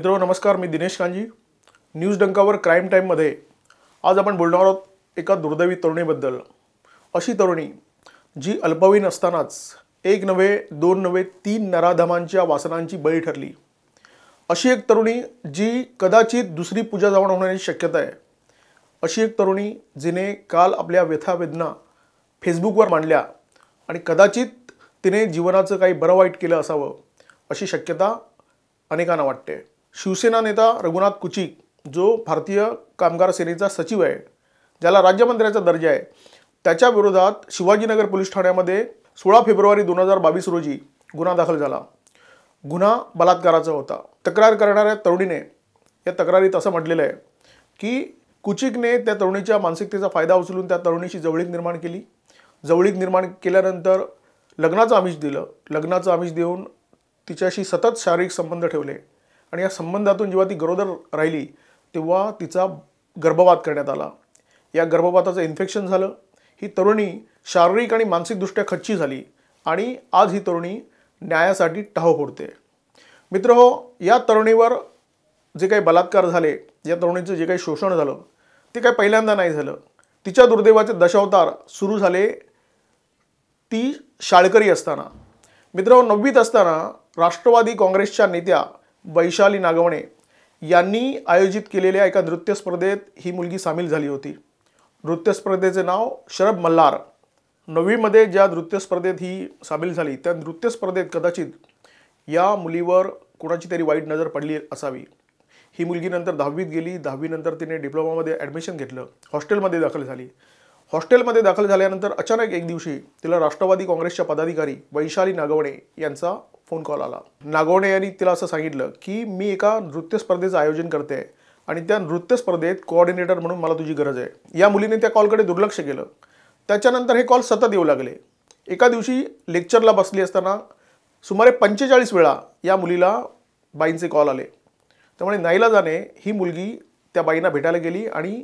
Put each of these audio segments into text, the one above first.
मित्रो नमस्कार मी दिनेश कांजी न्यूज डंकावर क्राईम टाईममध्ये आज आपण बोलणार आहोत एका दुर्दैवी तरुणीबद्दल अशी तरुणी जी अल्पवयीन असतानाच एक नव्हे दोन नव्हे तीन नराधमांच्या वासनांची बळी ठरली अशी एक तरुणी जी कदाचित दुसरी पूजा जाऊन होण्याची शक्यता आहे अशी एक तरुणी जिने काल आपल्या व्यथावेदना फेसबुकवर मांडल्या आणि कदाचित तिने जीवनाचं काही बरं वाईट केलं असावं अशी शक्यता अनेकांना वाटते शिवसेना नेता रघुनाथ कुचिक जो भारतीय कामगार सेनेचा सचिव आहे ज्याला राज्यमंत्र्याचा दर्जा आहे त्याच्या विरोधात शिवाजीनगर पोलीस ठाण्यामध्ये सोळा फेब्रुवारी दोन हजार बावीस रोजी गुन्हा दाखल झाला गुन्हा बलात्काराचा होता तक्रार करणाऱ्या तरुणीने या तक्रारीत असं म्हटलेलं आहे की कुचिकने त्या तरुणीच्या मानसिकतेचा फायदा उचलून त्या तरुणीशी जवळीक निर्माण केली जवळीक निर्माण केल्यानंतर लग्नाचं आमिष दिलं लग्नाचं आमिष देऊन तिच्याशी सतत शारीरिक संबंध ठेवले आणि या संबंधातून जेव्हा ती गरोदर राहिली तेव्हा तिचा गर्भपात करण्यात आला या गर्भपाताचं इन्फेक्शन झालं ही तरुणी शारीरिक आणि मानसिकदृष्ट्या खच्ची झाली आणि आज ही तरुणी न्यायासाठी टाहो फोडते मित्र हो या तरुणीवर जे काही बलात्कार झाले या तरुणीचं जे काही शोषण झालं ते काही पहिल्यांदा नाही झालं तिच्या दुर्दैवाचे दशावतार सुरू झाले ती शाळकरी असताना मित्र हो, नववीत असताना राष्ट्रवादी काँग्रेसच्या नेत्या वैशाली नागवणे यांनी आयोजित केलेल्या एका नृत्य स्पर्धेत ही मुलगी सामील झाली होती नृत्य स्पर्धेचे नाव शरब मल्हार नववीमध्ये ज्या नृत्य स्पर्धेत ही सामील झाली त्या नृत्य स्पर्धेत कदाचित या मुलीवर कुणाची तरी वाईट नजर पडली असावी ही मुलगी नंतर दहावीत गेली दहावीनंतर तिने डिप्लोमामध्ये ॲडमिशन घेतलं हॉस्टेलमध्ये दाखल झाली हॉस्टेलमध्ये दाखल झाल्यानंतर अचानक एक दिवशी तिला राष्ट्रवादी काँग्रेसच्या पदाधिकारी वैशाली नागवणे यांचा फोन कॉल आला नागवणे यांनी तिला असं सांगितलं की मी एका नृत्य स्पर्धेचं आयोजन करते आणि त्या नृत्य स्पर्धेत कोऑर्डिनेटर म्हणून मला तुझी गरज आहे या मुलीने त्या कॉलकडे दुर्लक्ष केलं त्याच्यानंतर हे कॉल सतत येऊ लागले एका दिवशी लेक्चरला बसली असताना सुमारे पंचेचाळीस वेळा या मुलीला बाईंचे कॉल आले त्यामुळे नाईला जाणे ही मुलगी त्या बाईंना भेटायला गेली आणि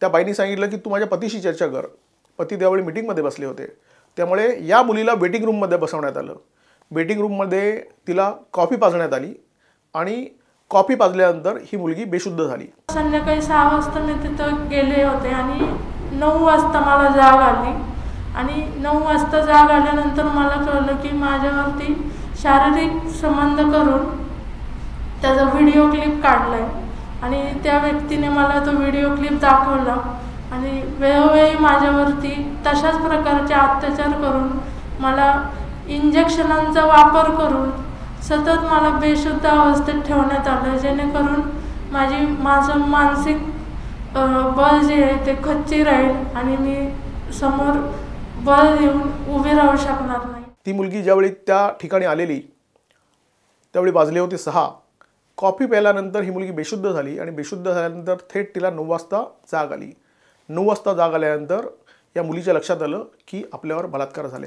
त्या बाईनी सांगितलं की तू माझ्या पतीशी चर्चा कर पती त्यावेळी मिटिंगमध्ये बसले होते त्यामुळे या मुलीला वेटिंग रूममध्ये बसवण्यात आलं वेटिंग रूममध्ये तिला कॉफी पाजण्यात आली आणि कॉफी पाजल्यानंतर ही मुलगी बेशुद्ध झाली संध्याकाळी सहा वाजता मी तिथं गेले होते आणि नऊ वाजता मला जाग आली आणि नऊ वाजता जाग आल्यानंतर मला कळलं की माझ्यावरती शारीरिक संबंध करून त्याचा व्हिडिओ क्लिप काढलाय आणि त्या व्यक्तीने मला तो व्हिडिओ क्लिप दाखवला आणि वेळोवेळी माझ्यावरती तशाच प्रकारचे अत्याचार करून मला इंजेक्शनांचा वापर करून सतत मला बेशुद्ध अवस्थेत ठेवण्यात आलं जेणेकरून माझी माझं मानसिक बल जे आहे ते खच्ची राहील आणि मी समोर बल देऊन उभे राहू शकणार नाही ती मुलगी ज्यावेळी त्या ठिकाणी आलेली त्यावेळी वाजले होते सहा कॉफी प्यायल्यानंतर ही मुलगी बेशुद्ध झाली आणि बेशुद्ध झाल्यानंतर थेट तिला नऊ वाजता जाग आली नऊ वाजता जाग आल्यानंतर या मुलीच्या लक्षात आलं की आपल्यावर बलात्कार झाले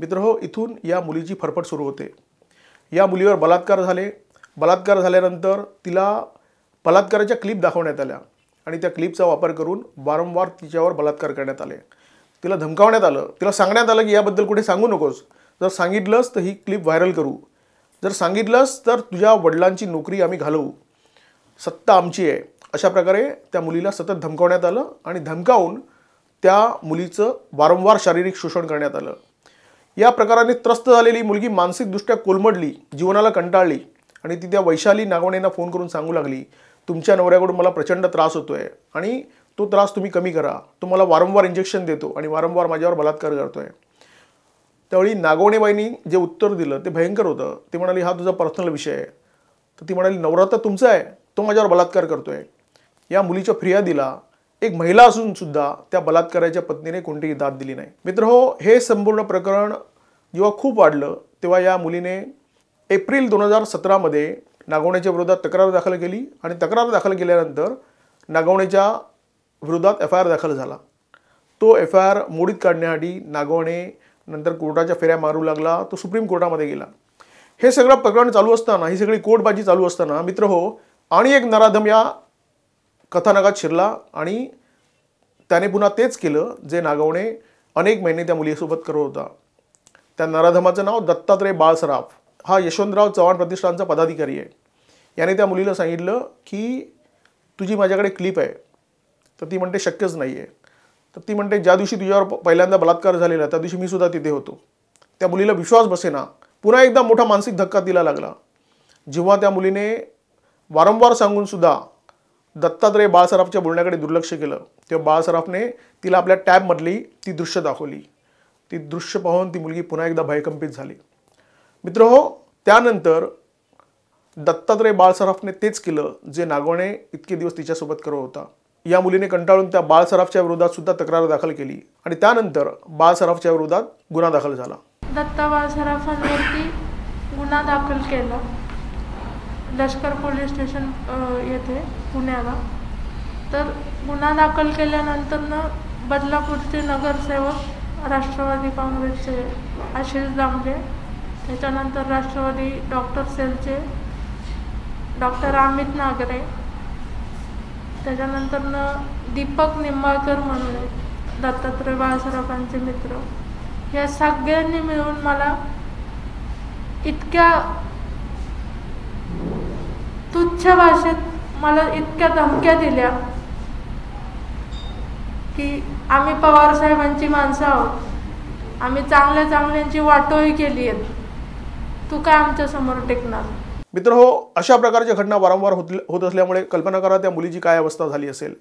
मित्र हो इथून या मुलीची फरफट सुरू होते या मुलीवर बलात्कार झाले बलात्कार झाल्यानंतर तिला बलात्काराच्या क्लिप दाखवण्यात आल्या आणि त्या क्लिपचा वापर करून वारंवार तिच्यावर बलात्कार करण्यात आले तिला धमकावण्यात आलं तिला सांगण्यात आलं की याबद्दल कुठे सांगू नकोस जर सांगितलंच तर ही क्लिप व्हायरल करू जर सांगितलंस तर तुझ्या वडिलांची नोकरी आम्ही घालवू सत्ता आमची आहे अशा प्रकारे त्या मुलीला सतत धमकावण्यात आलं आणि धमकावून त्या मुलीचं वारंवार शारीरिक शोषण करण्यात आलं या प्रकाराने त्रस्त झालेली मुलगी मानसिकदृष्ट्या कोलमडली जीवनाला कंटाळली आणि ती त्या वैशाली नागवणेंना फोन करून सांगू लागली तुमच्या नवऱ्याकडून मला प्रचंड त्रास होतो आहे आणि तो त्रास तुम्ही कमी करा तो मला वारंवार इंजेक्शन देतो आणि वारंवार माझ्यावर बलात्कार करतो आहे त्यावेळी नागवणेबाईंनी जे उत्तर दिलं ते भयंकर होतं ती म्हणाली हा तुझा पर्सनल विषय आहे तर ती म्हणाली नवरात्र तुमचा आहे तो माझ्यावर बलात्कार करतो आहे या मुलीच्या फिर्यादीला एक महिला असूनसुद्धा त्या बलात्काराच्या पत्नीने कोणतीही दाद दिली नाही मित्र हो हे संपूर्ण प्रकरण जेव्हा खूप वाढलं तेव्हा या मुलीने एप्रिल दोन हजार सतरामध्ये नागवण्याच्या विरोधात तक्रार दाखल केली आणि तक्रार दाखल केल्यानंतर नागवण्याच्या विरोधात एफ आय आर दाखल झाला तो एफ आय आर मोडीत काढण्यासाठी नागवणे नंतर कोर्टाच्या फेऱ्या मारू लागला तो सुप्रीम कोर्टामध्ये गेला हे सगळं प्रकरण चालू असताना ही सगळी कोर्टबाजी चालू असताना मित्र हो आणि एक नराधम या कथानकात शिरला आणि त्याने पुन्हा तेच केलं जे नागवणे अनेक महिने त्या मुलीसोबत करत होता त्या नराधमाचं नाव दत्तात्रय बाळसराफ हा यशवंतराव चव्हाण प्रतिष्ठानचा पदाधिकारी आहे याने त्या मुलीला सांगितलं की तुझी माझ्याकडे क्लिप आहे तर ती म्हणते शक्यच नाही आहे तर ती म्हणते ज्या दिवशी तुझ्यावर पहिल्यांदा बलात्कार झालेला त्या दिवशी मी सुद्धा तिथे होतो त्या मुलीला विश्वास बसेना पुन्हा एकदा मोठा मानसिक धक्का तिला लागला जेव्हा त्या मुलीने वारंवार सांगूनसुद्धा दत्तात्रय बाळसराफच्या बोलण्याकडे दुर्लक्ष केलं तेव्हा बाळसराफने तिला आपल्या टॅबमधली ती दृश्य दाखवली ती दृश्य पाहून ती मुलगी पुन्हा एकदा भयकंपित झाली मित्र हो त्यानंतर दत्तात्रय बाळसराफने तेच केलं जे नागवणे इतके दिवस तिच्यासोबत करत होता या मुलीने कंटाळून त्या बाळसराफच्या विरोधात सुद्धा तक्रार दाखल केली आणि त्यानंतर बाळसराफच्या विरोधात गुन्हा दाखल झाला दत्ता बाळसराफांवरती गुन्हा दाखल केला लष्कर पोलीस स्टेशन येथे पुण्याला तर गुन्हा दाखल केल्यानंतर ना बदलापूरचे नगरसेवक राष्ट्रवादी काँग्रेसचे आशिष दामले त्याच्यानंतर राष्ट्रवादी डॉक्टर सेलचे डॉक्टर अमित नागरे त्याच्यानंतरनं दीपक निंबाळकर म्हणून आहेत दत्तात्रय बाळासाहेबांचे मित्र या सगळ्यांनी मिळून मला इतक्या तुच्छ भाषेत मला इतक्या धमक्या दिल्या की आम्ही पवारसाहेबांची माणसं आहोत आम्ही चांगल्या चांगल्यांची वाटोही केली आहेत तू काय आमच्यासमोर टेकणार मित्र हो अशा प्रकारच्या घटना वारंवार होत होत असल्यामुळे कल्पना करा त्या मुलीची काय अवस्था झाली असेल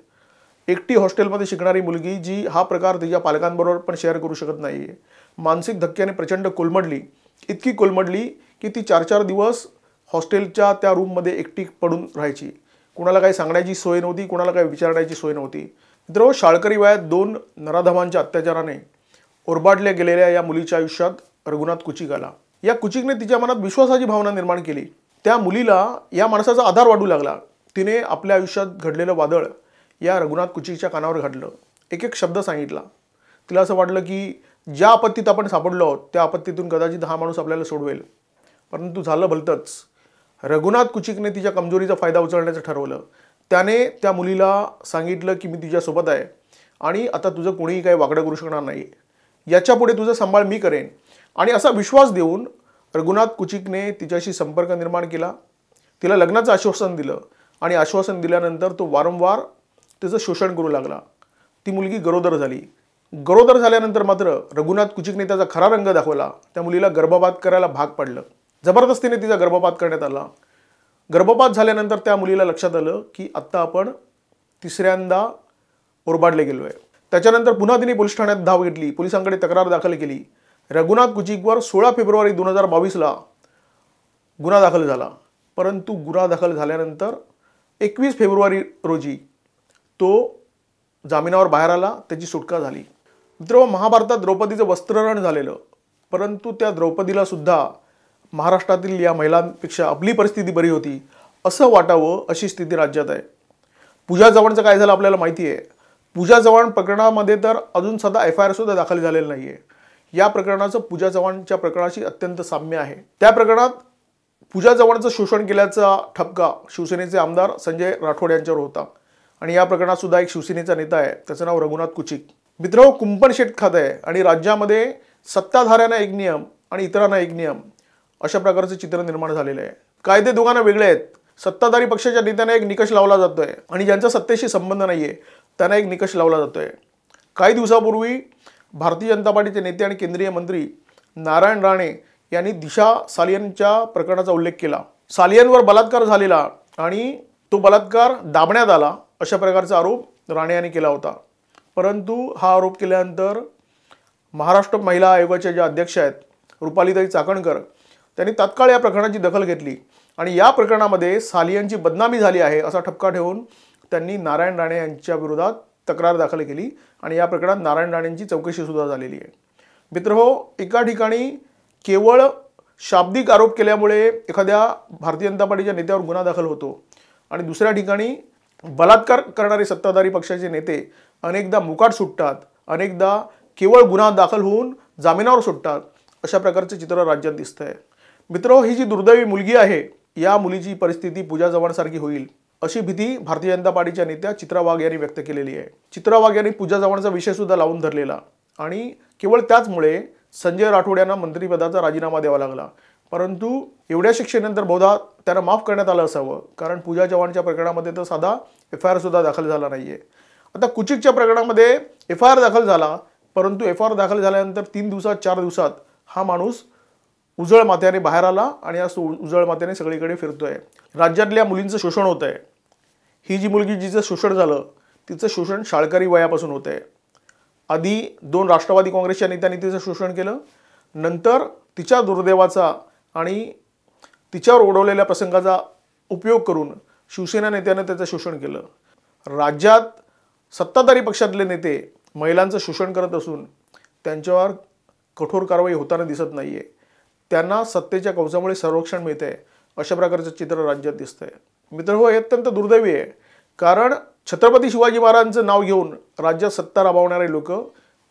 एकटी हॉस्टेलमध्ये शिकणारी मुलगी जी हा प्रकार तिच्या पालकांबरोबर पण शेअर करू शकत नाही आहे मानसिक धक्क्याने प्रचंड कोलमडली इतकी कोलमडली की ती चार चार दिवस हॉस्टेलच्या त्या रूममध्ये एकटी पडून राहायची कुणाला काही सांगण्याची सोय नव्हती कुणाला काही विचारण्याची सोय नव्हती मित्र हो, शाळकरी वयात दोन नराधमांच्या अत्याचाराने ओरबाडल्या गेलेल्या या मुलीच्या आयुष्यात रघुनाथ कुचिक आला या कुचिकने तिच्या मनात विश्वासाची भावना निर्माण केली त्या मुलीला या माणसाचा आधार वाढू लागला तिने आपल्या आयुष्यात घडलेलं वादळ या रघुनाथ कुचीच्या कानावर घडलं एक एक शब्द सांगितला तिला असं वाटलं की ज्या आपत्तीत आपण सापडलो आहोत त्या आपत्तीतून कदाचित हा माणूस आपल्याला सोडवेल परंतु झालं भलतंच रघुनाथ कुचिकने तिच्या कमजोरीचा फायदा उचलण्याचं ठरवलं त्याने त्या मुलीला सांगितलं की मी तिच्यासोबत आहे आणि आता तुझं कोणीही काही वागडं करू शकणार नाही याच्यापुढे तुझा सांभाळ मी करेन आणि असा विश्वास देऊन रघुनाथ कुचिकने तिच्याशी संपर्क निर्माण केला तिला लग्नाचं आश्वासन दिलं आणि आश्वासन दिल्यानंतर तो वारंवार तिचं शोषण करू लागला ती मुलगी गरोदर झाली गरोदर झाल्यानंतर मात्र रघुनाथ कुचिकने त्याचा खरा रंग दाखवला त्या मुलीला गर्भपात करायला भाग पाडलं जबरदस्तीने तिचा गर्भपात करण्यात आला गर्भपात झाल्यानंतर त्या मुलीला लक्षात आलं की आत्ता आपण तिसऱ्यांदा ओरबाडले गेलो आहे त्याच्यानंतर पुन्हा तिने पोलीस ठाण्यात धाव घेतली पोलिसांकडे तक्रार दाखल केली रघुनाथ गुजिकवर सोळा फेब्रुवारी दोन हजार बावीसला गुन्हा दाखल झाला परंतु गुन्हा दाखल झाल्यानंतर एकवीस फेब्रुवारी रोजी तो जामिनावर बाहेर आला त्याची सुटका झाली मित्र महाभारतात द्रौपदीचं वस्त्रहरण झालेलं परंतु त्या द्रौपदीला सुद्धा महाराष्ट्रातील या महिलांपेक्षा आपली परिस्थिती बरी होती असं वाटावं अशी स्थिती राज्यात आहे पूजा चव्हाणचं काय झालं आपल्याला माहिती आहे पूजा चव्हाण प्रकरणामध्ये तर अजून सध्या एफ आय आरसुद्धा दाखल झालेलं नाही आहे या प्रकरणाचं पूजा चव्हाणच्या प्रकरणाशी अत्यंत साम्य आहे त्या प्रकरणात पूजा चव्हाणचं शोषण केल्याचा ठपका शिवसेनेचे आमदार संजय राठोड यांच्यावर होता आणि या प्रकरणात सुद्धा एक शिवसेनेचा नेता आहे त्याचं नाव रघुनाथ कुचिक मित्रो कुंपण शेट खातं आहे आणि राज्यामध्ये सत्ताधाऱ्यांना एक नियम आणि इतरांना एक नियम अशा प्रकारचं चित्र निर्माण झालेलं आहे कायदे दोघांना वेगळे आहेत सत्ताधारी पक्षाच्या नेत्यांना एक निकष लावला जातोय आणि ज्यांचा सत्तेशी संबंध नाही आहे त्यांना एक निकष लावला जातोय काही दिवसापूर्वी भारतीय जनता पार्टीचे नेते आणि केंद्रीय मंत्री नारायण राणे यांनी दिशा सालियनच्या प्रकरणाचा उल्लेख केला सालियनवर बलात्कार झालेला आणि तो बलात्कार दाबण्यात आला अशा प्रकारचा आरोप राणे यांनी केला होता परंतु हा आरोप केल्यानंतर महाराष्ट्र महिला आयोगाच्या ज्या अध्यक्ष आहेत रुपालीताई चाकणकर त्यांनी तात्काळ या प्रकरणाची दखल घेतली आणि या प्रकरणामध्ये सालियनची बदनामी झाली आहे असा ठपका ठेवून त्यांनी नारायण राणे यांच्या विरोधात तक्रार दाखल केली आणि या प्रकरणात नारायण राणेंची चौकशीसुद्धा झालेली आहे मित्रहो एका ठिकाणी केवळ शाब्दिक आरोप केल्यामुळे एखाद्या भारतीय जनता पार्टीच्या नेत्यावर गुन्हा दाखल होतो आणि दुसऱ्या ठिकाणी बलात्कार करणारे सत्ताधारी पक्षाचे नेते अनेकदा मुकाट सुटतात अनेकदा केवळ गुन्हा दाखल होऊन जामिनावर सुटतात अशा प्रकारचे चित्र राज्यात दिसतं आहे मित्र हो, ही जी दुर्दैवी मुलगी आहे या मुलीची परिस्थिती पूजा चव्हाणसारखी होईल अशी भीती भारतीय जनता पार्टीच्या नेत्या चित्रा वाघ यांनी व्यक्त केलेली आहे चित्रा वाघ यांनी पूजा चव्हाणचा विषयसुद्धा लावून धरलेला आणि केवळ त्याचमुळे संजय राठोड यांना मंत्रीपदाचा राजीनामा द्यावा लागला परंतु एवढ्या शिक्षेनंतर बहुधा त्यांना माफ करण्यात आलं असावं कारण पूजा चव्हाणच्या प्रकरणामध्ये तर साधा एफ आय आरसुद्धा दाखल झाला नाही आहे आता कुचिकच्या प्रकरणामध्ये एफ आय आर दाखल झाला परंतु एफ आय आर दाखल झाल्यानंतर तीन दिवसात चार दिवसात हा माणूस उजळ माथ्याने बाहेर आला आणि आज उजळ मात्याने सगळीकडे फिरतोय राज्यातल्या मुलींचं शोषण होत आहे ही जी मुलगी जिचं शोषण झालं तिचं शोषण शाळकरी वयापासून होत आहे आधी दोन राष्ट्रवादी काँग्रेसच्या नेत्यांनी तिचं शोषण केलं नंतर तिच्या दुर्दैवाचा आणि तिच्यावर ओढवलेल्या प्रसंगाचा उपयोग करून शिवसेना नेत्यानं त्याचं शोषण केलं राज्यात सत्ताधारी पक्षातले नेते महिलांचं शोषण करत असून त्यांच्यावर कठोर कारवाई होताना दिसत नाही आहे त्यांना सत्तेच्या कवचामुळे संरक्षण मिळते अशा प्रकारचं चित्र राज्यात दिसतं मित्र हो हे अत्यंत दुर्दैवी आहे कारण छत्रपती शिवाजी महाराजांचं नाव घेऊन राज्यात सत्ता राबवणारे लोक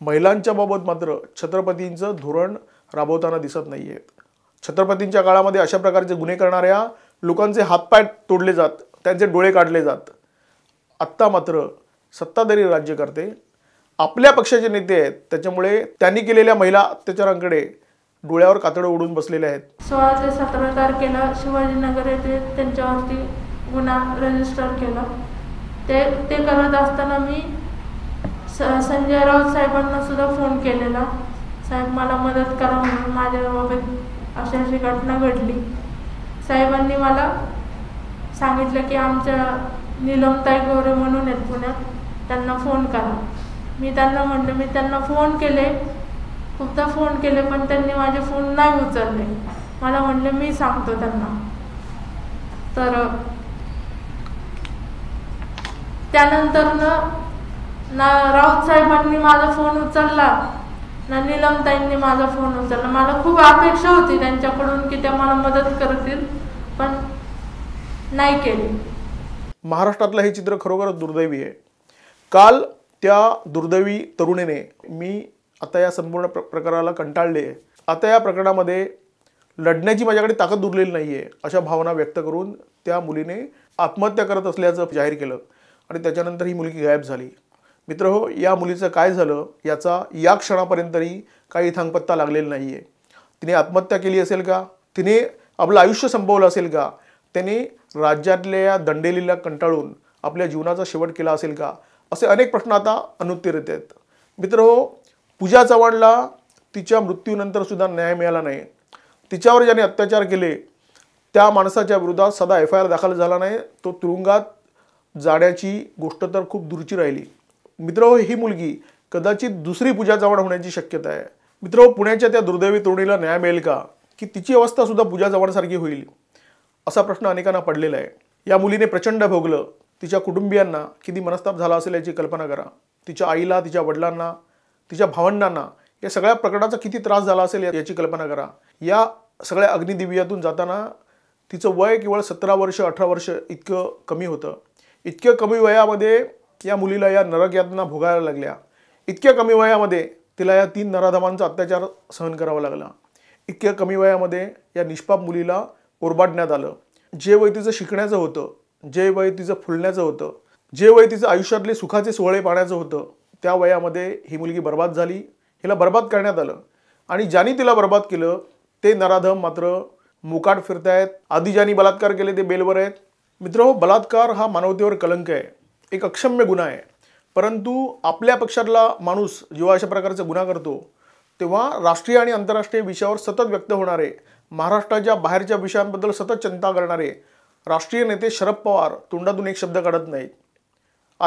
महिलांच्या बाबत मात्र छत्रपतींचं धोरण राबवताना दिसत नाही आहेत छत्रपतींच्या काळामध्ये अशा प्रकारचे गुन्हे करणाऱ्या लोकांचे हातपाय तोडले जात त्यांचे डोळे काढले जात आत्ता मात्र सत्ताधारी राज्यकर्ते आपल्या पक्षाचे नेते आहेत त्याच्यामुळे त्यांनी केलेल्या महिला अत्याचारांकडे डोळ्यावर कातडं ओढून बसलेले आहेत सोळा ते सतरा तारखेला शिवाजीनगर येथे त्यांच्यावरती गुन्हा रजिस्टर केला ते ते करत असताना मी स संजय राऊत साहेबांना सुद्धा फोन केलेला साहेब मला मदत करा म्हणून माझ्या माझ्याबाबत अशी अशी घटना घडली साहेबांनी मला सांगितलं की आमच्या निलमताई गोरे म्हणून आहेत पुण्यात त्यांना फोन करा मी त्यांना म्हटलं मी त्यांना फोन केले खूपदा फोन केले पण त्यांनी माझे फोन नाही उचलले मला म्हटले मी सांगतो त्यांना तर त्यानंतर ना राऊत साहेबांनी माझा फोन उचलला ना नीलमताईंनी माझा फोन उचलला मला खूप अपेक्षा होती त्यांच्याकडून की त्या मला मदत करतील पण नाही केली महाराष्ट्रातलं हे चित्र खरोखर दुर्दैवी आहे काल त्या दुर्दैवी तरुणीने मी आता या संपूर्ण प्र प्रकाराला कंटाळले आहे आता या प्रकरणामध्ये लढण्याची माझ्याकडे ताकद उरलेली नाही आहे अशा भावना व्यक्त करून त्या मुलीने आत्महत्या करत असल्याचं जाहीर केलं आणि त्याच्यानंतर ही मुलगी गायब झाली मित्र हो या मुलीचं काय झालं याचा या क्षणापर्यंतही काही थांगपत्ता लागलेला नाही आहे तिने आत्महत्या केली असेल का तिने आपलं आयुष्य संपवलं असेल का त्याने राज्यातल्या दंडेलीला कंटाळून आपल्या जीवनाचा शेवट केला असेल का असे अनेक प्रश्न आता अनुत्तरित आहेत मित्र हो पूजा चव्हाणला तिच्या मृत्यूनंतरसुद्धा न्याय मिळाला नाही तिच्यावर ज्याने अत्याचार केले त्या माणसाच्या विरोधात सदा एफ आय आर दाखल झाला नाही तो तुरुंगात जाण्याची गोष्ट तर खूप दूरची राहिली मित्र हो, ही मुलगी कदाचित दुसरी पूजा जवळ होण्याची शक्यता आहे मित्र हो, पुण्याच्या त्या दुर्दैवी तरुणीला न्याय मिळेल का की तिची अवस्था सुद्धा पूजा जवळसारखी होईल असा प्रश्न अनेकांना पडलेला आहे या मुलीने प्रचंड भोगलं तिच्या कुटुंबियांना किती मनस्ताप झाला असेल याची कल्पना करा तिच्या आईला तिच्या वडिलांना तिच्या भावंडांना या सगळ्या प्रकरणाचा किती त्रास झाला असेल याची कल्पना करा या सगळ्या अग्निदिव्यातून जाताना तिचं वय केवळ सतरा वर्ष अठरा वर्ष इतकं कमी होतं इतक्या कमी वयामध्ये या मुलीला या नरक यातना भोगायला लागल्या इतक्या कमी वयामध्ये तिला या तीन नराधमांचा अत्याचार सहन करावा लागला इतक्या कमी वयामध्ये या निष्पाप मुलीला ओरबाडण्यात आलं जे वय तिचं शिकण्याचं होतं जे वय तिचं फुलण्याचं होतं जे वय तिचं आयुष्यातले सुखाचे सोहळे पाहण्याचं होतं त्या वयामध्ये ही मुलगी बर्बाद झाली हिला बर्बाद करण्यात आलं आणि ज्यांनी तिला बर्बाद केलं ते नराधम मात्र मुकाट फिरतायत आधी ज्यांनी बलात्कार केले ते बेलवर आहेत मित्र बलात्कार हा मानवतेवर कलंक आहे एक अक्षम्य गुन्हा आहे परंतु आपल्या पक्षातला माणूस जेव्हा अशा प्रकारचा गुन्हा करतो तेव्हा राष्ट्रीय आणि आंतरराष्ट्रीय विषयावर सतत व्यक्त होणारे महाराष्ट्राच्या बाहेरच्या विषयांबद्दल सतत चिंता करणारे राष्ट्रीय नेते शरद पवार तोंडातून एक शब्द काढत नाहीत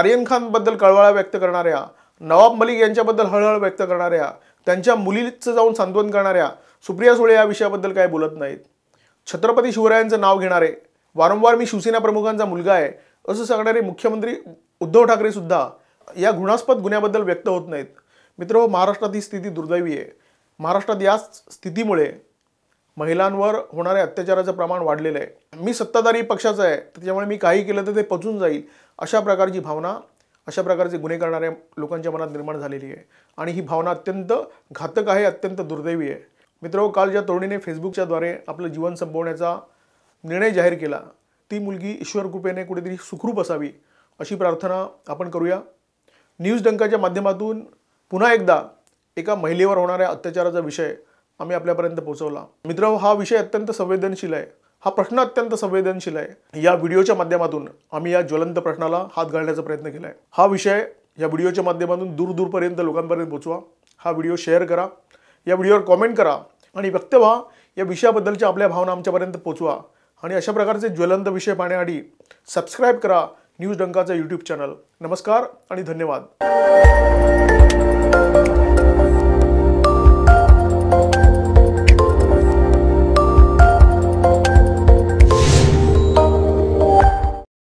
आर्यन खानबद्दल कळवळा व्यक्त करणाऱ्या नवाब मलिक यांच्याबद्दल हळहळ व्यक्त करणाऱ्या त्यांच्या मुलीचं जाऊन सांत्वन करणाऱ्या सुप्रिया सुळे या विषयाबद्दल काय बोलत नाहीत छत्रपती शिवरायांचं नाव घेणारे वारंवार मी शिवसेना प्रमुखांचा मुलगा आहे असं सांगणारे मुख्यमंत्री उद्धव ठाकरे सुद्धा या घृणास्पद गुन्ह्याबद्दल व्यक्त होत नाहीत मित्र महाराष्ट्रात ही स्थिती दुर्दैवी आहे महाराष्ट्रात याच स्थितीमुळे महिलांवर होणाऱ्या अत्याचाराचं प्रमाण वाढलेलं आहे मी सत्ताधारी पक्षाचं आहे त्याच्यामुळे मी काही केलं तर ते पचून जाईल अशा प्रकारची भावना अशा प्रकारचे गुन्हे करणाऱ्या लोकांच्या मनात निर्माण झालेली आहे आणि ही भावना अत्यंत घातक आहे अत्यंत दुर्दैवी आहे मित्रो काल ज्या तरुणीने फेसबुकच्याद्वारे आपलं जीवन संपवण्याचा निर्णय जाहीर केला ती मुलगी ईश्वर कृपेने कुठेतरी सुखरूप असावी अशी प्रार्थना आपण करूया न्यूज डंकाच्या माध्यमातून पुन्हा एकदा एका महिलेवर होणाऱ्या अत्याचाराचा विषय आम्ही आपल्यापर्यंत पोहोचवला मित्र हा विषय अत्यंत संवेदनशील आहे हा प्रश्न अत्यंत संवेदनशील आहे या व्हिडिओच्या माध्यमातून आम्ही या ज्वलंत प्रश्नाला हात घालण्याचा प्रयत्न केला आहे हा विषय या व्हिडिओच्या माध्यमातून दूरदूरपर्यंत लोकांपर्यंत पोचवा हा व्हिडिओ शेअर करा या व्हिडिओवर कॉमेंट करा आणि व्यक्त व्हा या विषयाबद्दलच्या आपल्या भावना आमच्यापर्यंत पोचवा आणि अशा प्रकारचे ज्वलंत विषय पाहण्याआधी सबस्क्राईब करा न्यूज डंकाचं यूट्यूब चॅनल नमस्कार आणि धन्यवाद